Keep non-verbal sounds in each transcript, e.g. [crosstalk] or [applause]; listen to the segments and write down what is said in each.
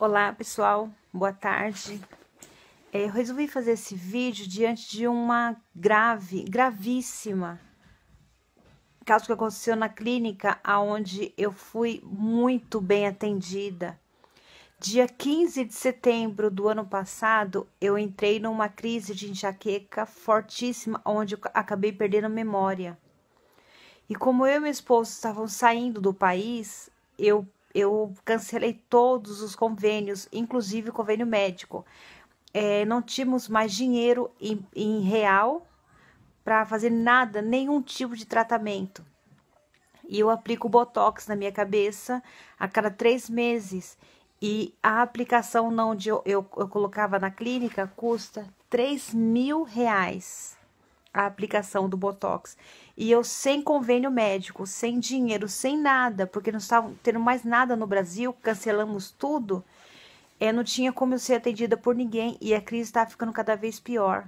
Olá pessoal, boa tarde. É, eu resolvi fazer esse vídeo diante de uma grave, gravíssima caso que aconteceu na clínica aonde eu fui muito bem atendida. Dia 15 de setembro do ano passado, eu entrei numa crise de enxaqueca fortíssima onde eu acabei perdendo memória. E como eu e meu esposo estavam saindo do país, eu eu cancelei todos os convênios, inclusive o convênio médico. É, não tínhamos mais dinheiro em, em real para fazer nada, nenhum tipo de tratamento. E eu aplico botox na minha cabeça a cada três meses. E a aplicação não de eu, eu, eu colocava na clínica custa 3 mil reais a aplicação do Botox. E eu sem convênio médico, sem dinheiro, sem nada, porque não estava tendo mais nada no Brasil, cancelamos tudo. É, não tinha como eu ser atendida por ninguém e a crise estava tá ficando cada vez pior.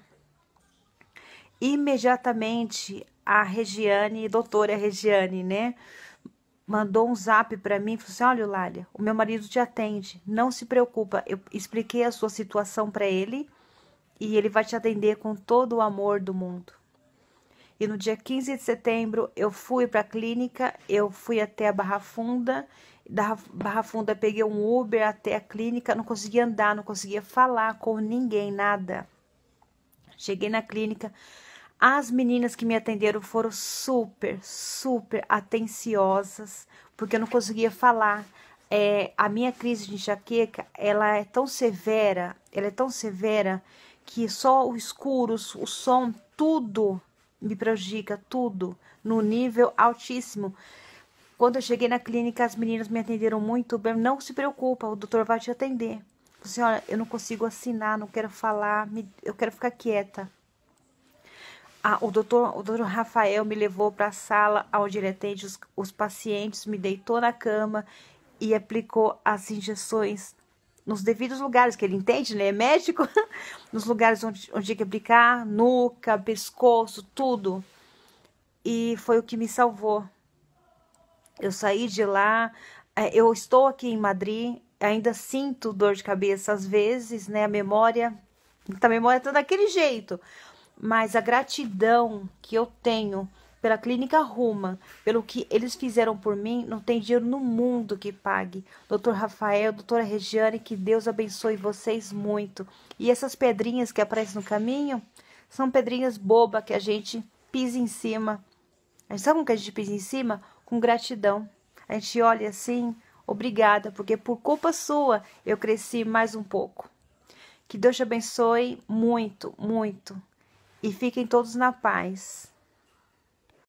Imediatamente a Regiane, doutora Regiane, né, mandou um zap para mim e falou assim: "Olha, Lália, o meu marido te atende, não se preocupa". Eu expliquei a sua situação para ele e ele vai te atender com todo o amor do mundo. E no dia 15 de setembro eu fui para a clínica, eu fui até a Barra Funda, da Barra Funda peguei um Uber até a clínica, não conseguia andar, não conseguia falar com ninguém, nada. Cheguei na clínica, as meninas que me atenderam foram super, super atenciosas, porque eu não conseguia falar. É, a minha crise de enxaqueca, ela é tão severa, ela é tão severa que só os escuros, o som, tudo me prejudica, tudo, no nível altíssimo. Quando eu cheguei na clínica, as meninas me atenderam muito bem. Não se preocupa, o doutor vai te atender. Senhora, assim, eu não consigo assinar, não quero falar, me, eu quero ficar quieta. Ah, o doutor, o doutor Rafael me levou para a sala onde ele atende os, os pacientes, me deitou na cama e aplicou as injeções nos devidos lugares, que ele entende, né? É médico, [laughs] nos lugares onde, onde tinha que aplicar, nuca, pescoço, tudo. E foi o que me salvou. Eu saí de lá, é, eu estou aqui em Madrid, ainda sinto dor de cabeça às vezes, né? A memória, a memória tá daquele jeito. Mas a gratidão que eu tenho pela Clínica Ruma, pelo que eles fizeram por mim, não tem dinheiro no mundo que pague. Doutor Rafael, doutora Regiane, que Deus abençoe vocês muito. E essas pedrinhas que aparecem no caminho são pedrinhas boba que a gente pisa em cima. A gente sabe como que a gente pisa em cima? Com gratidão. A gente olha assim, obrigada, porque por culpa sua eu cresci mais um pouco. Que Deus te abençoe muito, muito. E fiquem todos na paz.